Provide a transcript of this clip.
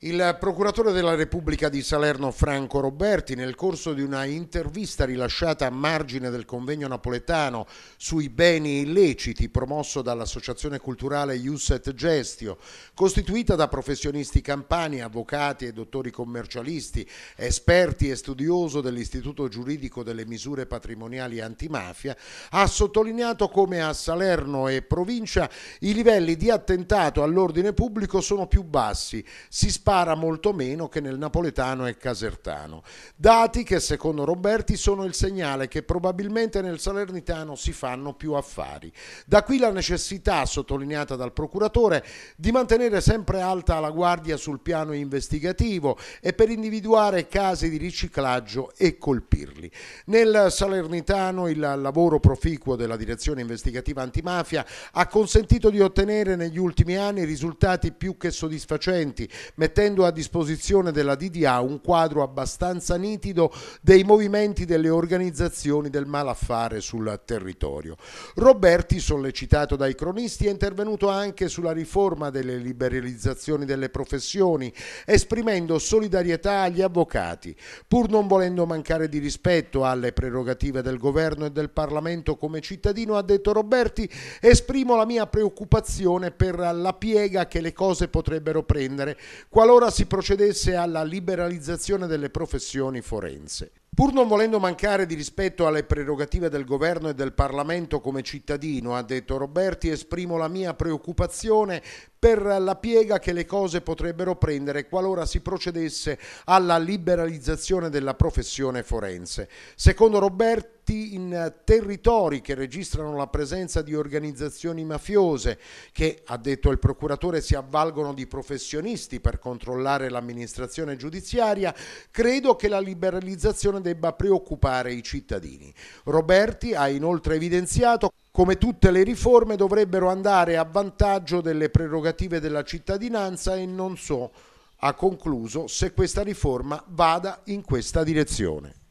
Il procuratore della Repubblica di Salerno Franco Roberti nel corso di una intervista rilasciata a margine del convegno napoletano sui beni illeciti promosso dall'associazione culturale Uset Gestio, costituita da professionisti campani, avvocati e dottori commercialisti, esperti e studioso dell'Istituto Giuridico delle Misure Patrimoniali Antimafia, ha sottolineato come a Salerno e provincia i livelli di attentato all'ordine pubblico sono più bassi. Si spara molto meno che nel napoletano e casertano. Dati che secondo Roberti sono il segnale che probabilmente nel salernitano si fanno più affari. Da qui la necessità, sottolineata dal procuratore, di mantenere sempre alta la guardia sul piano investigativo e per individuare casi di riciclaggio e colpirli. Nel salernitano il lavoro proficuo della direzione investigativa antimafia ha consentito di ottenere negli ultimi anni risultati più che soddisfacenti, mettendo mettendo a disposizione della DDA un quadro abbastanza nitido dei movimenti delle organizzazioni del malaffare sul territorio. Roberti, sollecitato dai cronisti, è intervenuto anche sulla riforma delle liberalizzazioni delle professioni, esprimendo solidarietà agli avvocati, pur non volendo mancare di rispetto alle prerogative del governo e del Parlamento come cittadino, ha detto Roberti, esprimo la mia preoccupazione per la piega che le cose potrebbero prendere qualora qualora si procedesse alla liberalizzazione delle professioni forense. Pur non volendo mancare di rispetto alle prerogative del governo e del Parlamento come cittadino, ha detto Roberti, esprimo la mia preoccupazione per la piega che le cose potrebbero prendere qualora si procedesse alla liberalizzazione della professione forense. Secondo Roberti, fatti in territori che registrano la presenza di organizzazioni mafiose che, ha detto il procuratore, si avvalgono di professionisti per controllare l'amministrazione giudiziaria, credo che la liberalizzazione debba preoccupare i cittadini. Roberti ha inoltre evidenziato come tutte le riforme dovrebbero andare a vantaggio delle prerogative della cittadinanza e non so, ha concluso, se questa riforma vada in questa direzione.